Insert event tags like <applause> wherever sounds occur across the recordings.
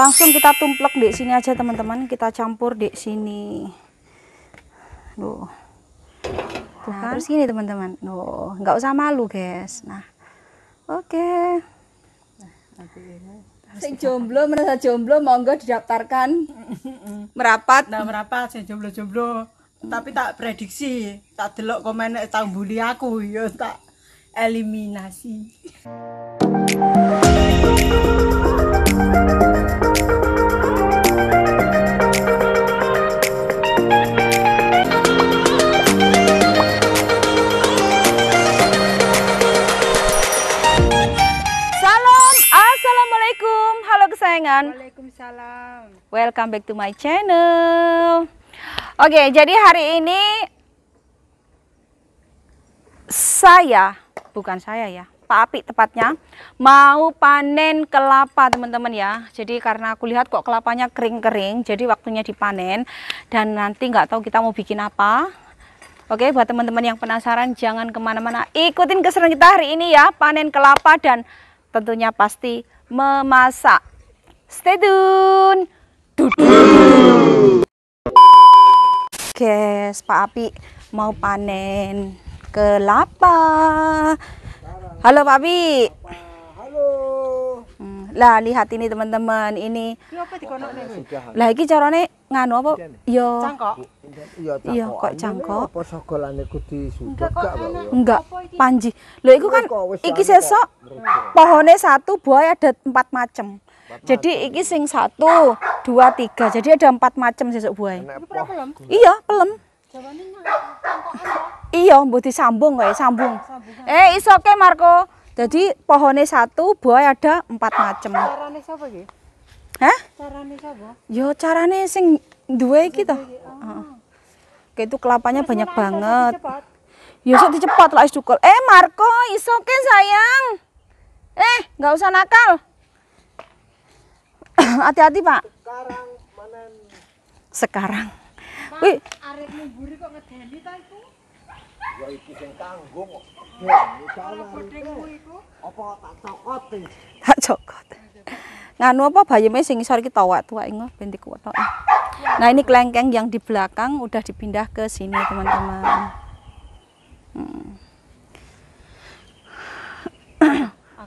langsung kita tumplek di sini aja teman-teman kita campur di sini tuh tuh nah, terus gini teman-teman tuh nggak usah malu guys nah oke okay. nah, jomblo merasa jomblo monggo didaftarkan merapat nah merapat saya jomblo-jomblo tapi tak prediksi tak delok komen tak bully aku ya tak eliminasi welcome back to my channel. Oke, okay, jadi hari ini saya, bukan saya ya, Pak Api tepatnya, mau panen kelapa teman-teman ya. Jadi karena aku lihat kok kelapanya kering-kering, jadi waktunya dipanen. Dan nanti nggak tahu kita mau bikin apa. Oke, okay, buat teman-teman yang penasaran, jangan kemana-mana. Ikutin keseruan kita hari ini ya, panen kelapa dan tentunya pasti memasak. Stay tune. Oke, Pak Api mau panen kelapa. Halo Pak Api. Halo. Hmm. Lah lihat ini teman-teman, ini. Lah iki carane nganu apa? Yo. Iya. Iya, cangkok. Iya, kok cangkok. Apa sogolane kudu sudah gak? Enggak, panji. Lho iku kan iki sesok pohone satu buah ada empat macam. Jadi iki sing satu, dua, tiga. Jadi ada empat macam sesuk buah. Iya, pelem. Iya, mbok disambung kok sambung. Eh, iso ke Marco. Jadi pohonnya satu, buah ada empat macam. Carane sapa iki? Hah? Carane sapa? Yo carane sing duwe iki to. Ah. Heeh. Itu kelapanya banyak banget. Yo sok dicepat lah is Eh Marco, iso ke sayang. Eh, nggak usah nakal. <coughs> Hati-hati, Pak. Sekarang manen. Sekarang. Ya, tak cokot? Nganu apa sing Nah, ini kelengkeng yang di belakang udah dipindah ke sini, teman-teman. Hmm.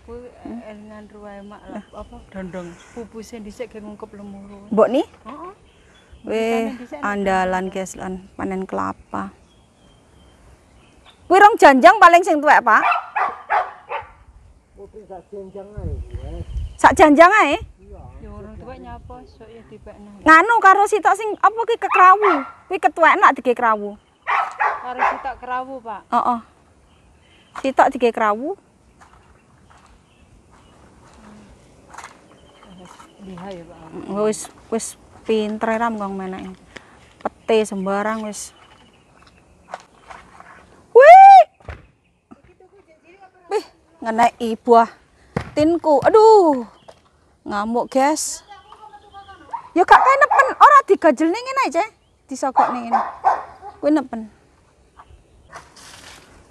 aku elingan eh, eh, ruwae mak lah eh. apa dondong pupuse dhisik ge ngungkep lemuru. Mbok ni? Heeh. Weh, andalan guys lan panen kelapa. Kuwi rong janjang paling sing tuwek, Pak. Putri sak janjang ae. Sak janjang ae? Iya. Ya orang tuwek nyapa sok ya dibekno. Nganu karo sitok sing apa ki kekrawu. ki ketua enak di krawu. Karo sitok krawu, Pak. Oh Heeh. Sitok di krawu. liha ya, wis wis pinter ram kong menake pete sembarang wis wih wih ngenai buah tinku aduh ngamuk guys ya kak kayak nepen ora digajel nih ini aja disokok nih ini gue nepen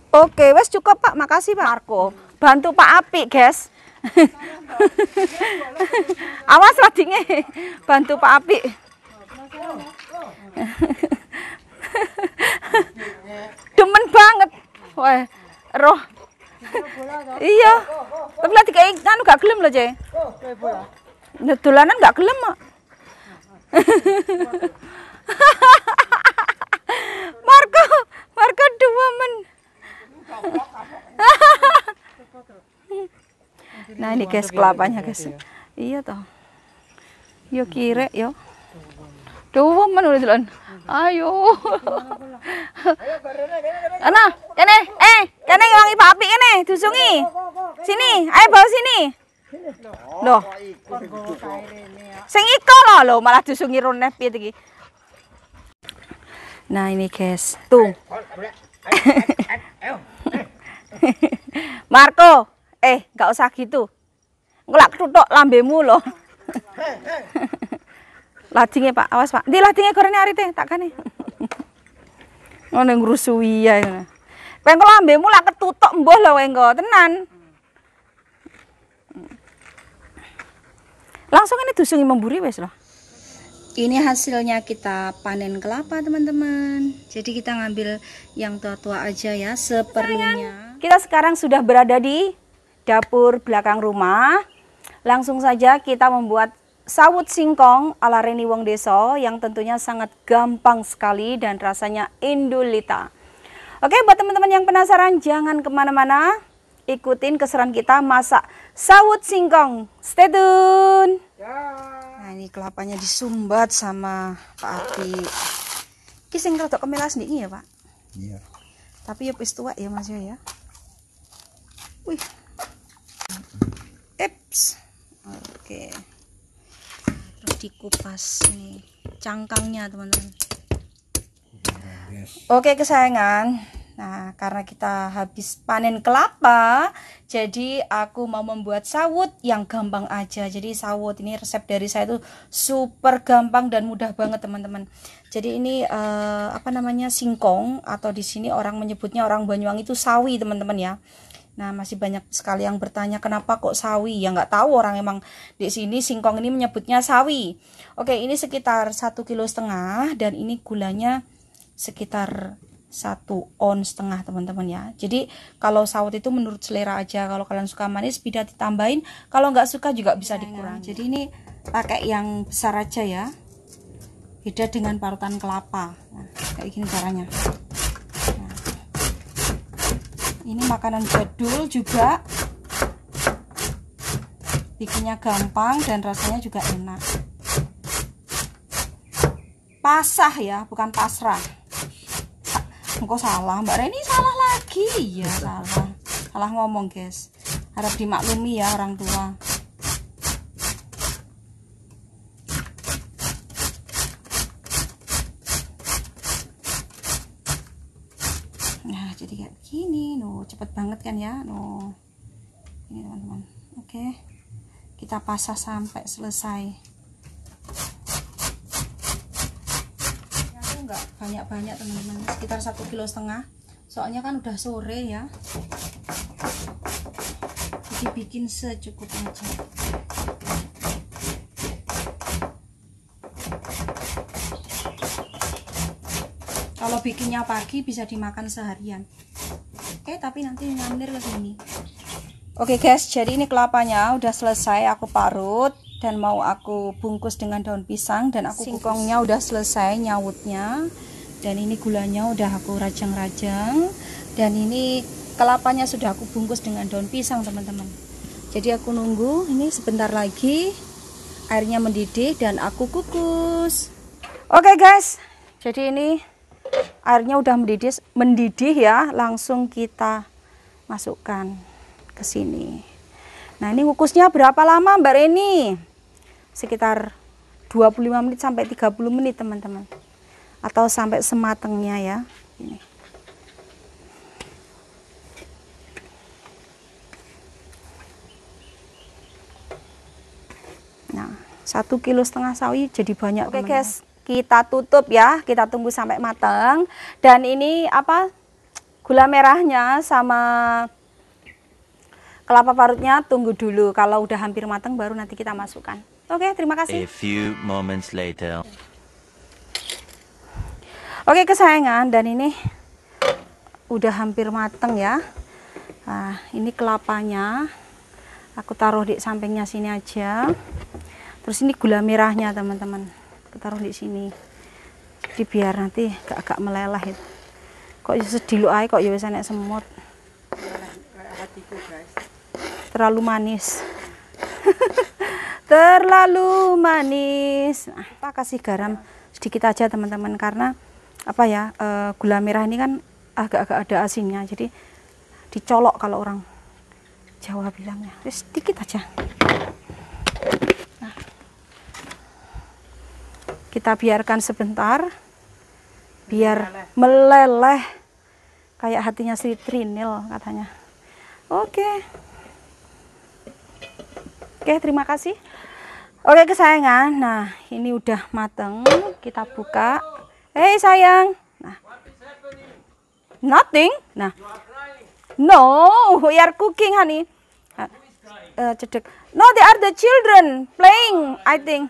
oke wes cukup pak makasih pak Marco bantu pak api guys awas radinge bantu Pak Api demen banget wah roh iya tapi lagi kan gak gelem loh cek dolanan gak gelem mak guys kelapanya guys iya toh yo kire yo Tuh, mana udah jalan? Ayo. Ana, kene, eh, kene wangi papi kene, dusungi. Sini, ayo bawa sini. lo Sing iko lo lo malah dusungi rone piye iki. Nah, ini guys, tuh. <laughs> Marco, eh, gak usah gitu. Ngelak tutok lambemu lho. Ladinge <laughs> Pak, awas Pak. di Ndi korannya hari teh, tak kane. <laughs> Ngono ngrusuwi ya. Pengko lambemu lak ketutok mbuh lho engko, tenan. Langsung ini dusungi memburi wes loh. Ini hasilnya kita panen kelapa teman-teman. Jadi kita ngambil yang tua-tua aja ya seperlunya. Kita sekarang sudah berada di dapur belakang rumah. Langsung saja kita membuat sawut singkong ala Reni Wong Deso yang tentunya sangat gampang sekali dan rasanya indulita. Oke buat teman-teman yang penasaran jangan kemana-mana ikutin keseruan kita masak sawut singkong. Stay tune. Nah ini kelapanya disumbat sama Pak Api. Kiseng kalau kemelas nih ya Pak. Iya. Tapi ya pis tua ya Mas ya. ya. Wih. Eps oke terus dikupas ini cangkangnya teman-teman oke kesayangan nah karena kita habis panen kelapa jadi aku mau membuat sawut yang gampang aja jadi sawut ini resep dari saya itu super gampang dan mudah banget teman-teman jadi ini eh, apa namanya singkong atau di sini orang menyebutnya orang Banyuwangi itu sawi teman-teman ya Nah, masih banyak sekali yang bertanya kenapa kok sawi? Ya nggak tahu orang emang di sini singkong ini menyebutnya sawi. Oke, ini sekitar satu kilo setengah dan ini gulanya sekitar satu on setengah teman-teman ya jadi kalau sawot itu menurut selera aja kalau kalian suka manis bisa ditambahin kalau nggak suka juga bisa iya, iya, dikurang. Iya. jadi ini pakai yang besar aja ya beda dengan parutan kelapa nah, kayak gini caranya ini makanan jadul juga bikinnya gampang dan rasanya juga enak pasah ya bukan pasrah engkau salah mbak Reni salah lagi ya salah salah ngomong guys harap dimaklumi ya orang tua nah jadi kayak gini no cepet banget kan ya no ini teman-teman oke kita pasah sampai selesai aku nggak banyak-banyak teman-teman sekitar satu kilo setengah soalnya kan udah sore ya jadi bikin secukupnya aja kalau bikinnya pagi bisa dimakan seharian oke tapi nanti nyamir ke sini oke guys jadi ini kelapanya udah selesai aku parut dan mau aku bungkus dengan daun pisang dan aku singkongnya udah selesai nyawutnya dan ini gulanya udah aku rajang-rajang dan ini kelapanya sudah aku bungkus dengan daun pisang teman-teman jadi aku nunggu ini sebentar lagi airnya mendidih dan aku kukus oke okay guys jadi ini airnya udah mendidih, mendidih ya, langsung kita masukkan ke sini. Nah, ini kukusnya berapa lama Mbak Reni? Sekitar 25 menit sampai 30 menit, teman-teman. Atau sampai sematangnya ya. Ini. Nah, satu kilo setengah sawi jadi banyak. Oke, teman guys kita tutup ya kita tunggu sampai matang dan ini apa gula merahnya sama kelapa parutnya tunggu dulu kalau udah hampir matang baru nanti kita masukkan oke terima kasih A few moments later. oke kesayangan dan ini udah hampir mateng ya nah, ini kelapanya aku taruh di sampingnya sini aja terus ini gula merahnya teman-teman taruh di sini jadi biar nanti gak agak meleleh itu kok ya sedih lu kok ya bisa naik semut terlalu manis <laughs> terlalu manis nah, kasih garam sedikit aja teman-teman karena apa ya eh, gula merah ini kan agak-agak ada asinnya jadi dicolok kalau orang Jawa bilangnya sedikit aja kita biarkan sebentar biar meleleh, meleleh. kayak hatinya Sri Trinil katanya oke oke terima kasih oke kesayangan nah ini udah mateng kita buka hei sayang nah nothing nah no we are cooking honey uh, uh cedek no they are the children playing I think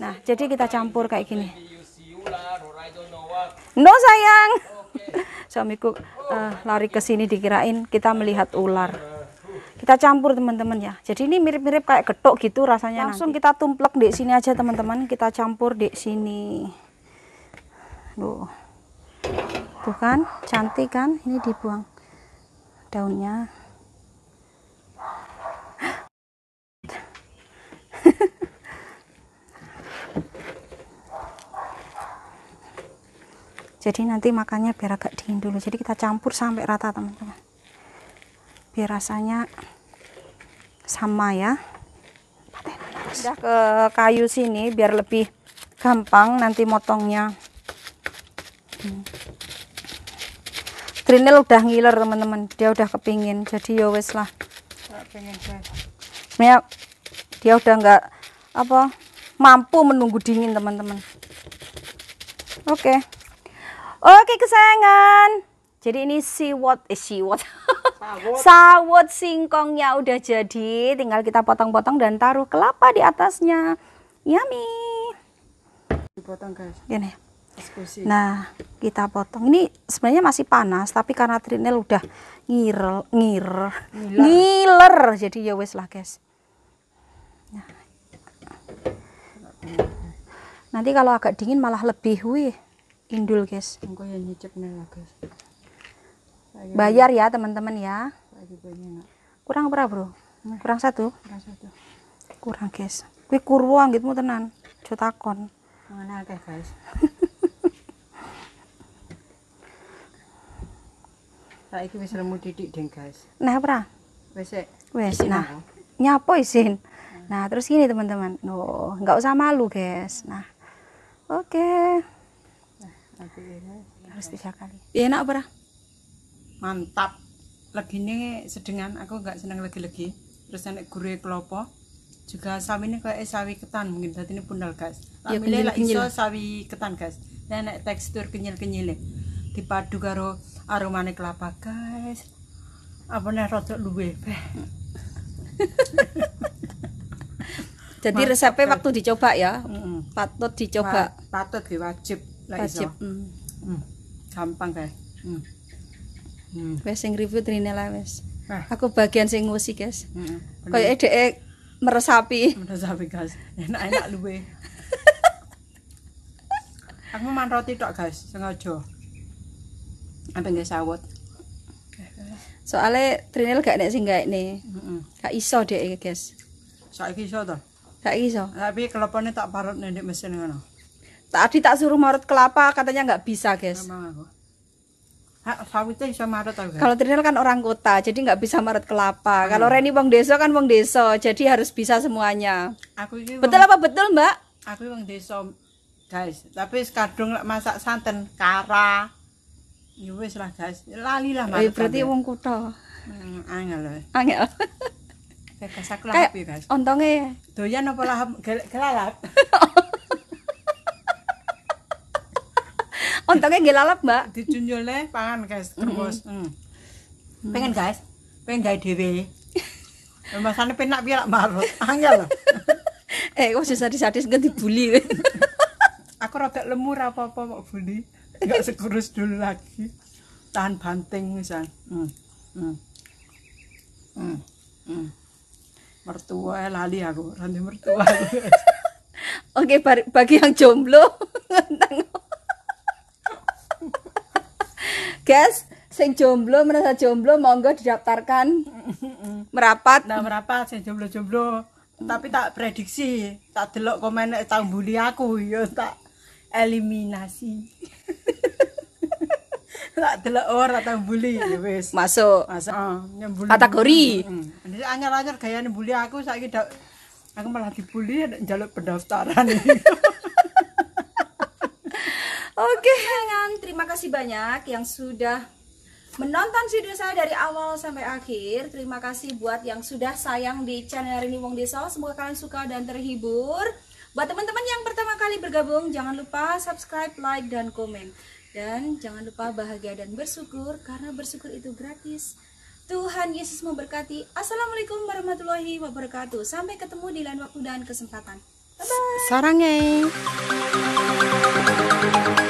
Nah, jadi kita campur kayak gini. No sayang. <laughs> Suamiku uh, lari ke sini dikirain kita melihat ular. Kita campur teman-teman ya. Jadi ini mirip-mirip kayak getok gitu rasanya. Langsung nanti. kita tumplek di sini aja teman-teman. Kita campur di sini. Tuh. Tuh kan, cantik kan? Ini dibuang daunnya. jadi nanti makannya biar agak dingin dulu jadi kita campur sampai rata teman-teman biar rasanya sama ya pindah ke kayu sini biar lebih gampang nanti motongnya hmm. Trinil udah ngiler teman-teman dia udah kepingin jadi ya wes lah ya dia udah nggak apa mampu menunggu dingin teman-teman oke okay. Oke kesayangan. Jadi ini siwot, eh siwot, <laughs> sawot. singkongnya udah jadi. Tinggal kita potong-potong dan taruh kelapa di atasnya. Yummy. Dipotong guys. Gini. Nah, kita potong. Ini sebenarnya masih panas, tapi karena trinil udah ngirel, ngir, ngiler. ngiler. Jadi ya wes lah guys. Nah. Nanti kalau agak dingin malah lebih wih indul guys engko ya nyicip lah guys lagi bayar ya teman-teman ya kurang berapa bro nah, kurang satu kurang satu kurang guys kue kurwang gitu tenan jutakon mana guys guys <laughs> Nah, ini bisa mau didik deng guys nah bro Wes, wes. nah nyapo isin nah, nah terus ini, teman-teman oh nggak usah malu guys nah oke okay harus tiga kali ya, enak apa mantap Lagi ini sedengan aku nggak senang lagi-lagi. terus enak gurih kelopo juga sawi ini kayak sawi ketan mungkin tadi ini pundal guys ya, kenyil, iso sawi ketan guys dan enak tekstur kenyil-kenyil e. dipadu karo aromane kelapa guys apa nih rotok luwe <laughs> jadi resepnya waktu dicoba ya patut dicoba patut diwajib. Wajib. Hmm. Hmm. Gampang kae. Mm. Hmm. Wes sing review trine lah wes. Aku bagian sing ngusi, guys. Heeh. Mm -mm. Kayak meresapi. Meresapi, guys. Enak-enak <laughs> luwe. Aku mau man tok, guys, sengaja. Apa nggak sawot? Soalnya Trinil gak nek sing gaek nih. Mm Gak iso deh, guys. Saiki iso to? Gak iso. Tapi kelepone tak parut nek mesin ngono. Tadi tak suruh marut kelapa, katanya nggak bisa, guys. Kalau Trinil kan orang kota, jadi nggak bisa marut kelapa. Kalau Reni wong Deso kan wong Deso, jadi harus bisa semuanya. Aku ini Betul apa betul, Mbak? Aku wong Deso, guys. Tapi kadung masak santan, kara. Ya lah, guys. Lali lah eh, marut. Eh, berarti wong kota. Hmm, angel. Angel. Kayak kasak lahap ya, guys. ontongnya ya? Doyan apa lahap? Gelalap. <laughs> Untungnya gak lalap, Mbak. Dijunjulne pangan, guys, terus. Mm -hmm. mm. Pengen, guys. Pengen gawe dewe Masane <laughs> penak biar lak marut. Angel. <laughs> eh, kok sadis-sadis gak dibully. <laughs> Aku rada lemur apa-apa mau bully. gak sekurus dulu lagi. Tahan banting misal. Mm. Mm. Mm. Mm. Mertua lali aku, rantai mertua. Oke, bagi yang jomblo, Yes, sing jomblo merasa jomblo monggo didaftarkan merapat nah merapat sing jomblo-jomblo tapi tak prediksi tak delok komen tak bully aku yo ya tak eliminasi <laughs> tak delok ora tak bully ya wis masuk masuk uh, kategori ini anyar-anyar gayane buli aku saiki aku malah dibully jaluk pendaftaran <laughs> Oke. Okay. okay, terima kasih banyak yang sudah menonton video saya dari awal sampai akhir. Terima kasih buat yang sudah sayang di channel Rini Wong Desa. Semoga kalian suka dan terhibur. Buat teman-teman yang pertama kali bergabung, jangan lupa subscribe, like, dan komen. Dan jangan lupa bahagia dan bersyukur, karena bersyukur itu gratis. Tuhan Yesus memberkati. Assalamualaikum warahmatullahi wabarakatuh. Sampai ketemu di lain waktu dan kesempatan. Bye-bye. Sarangnya.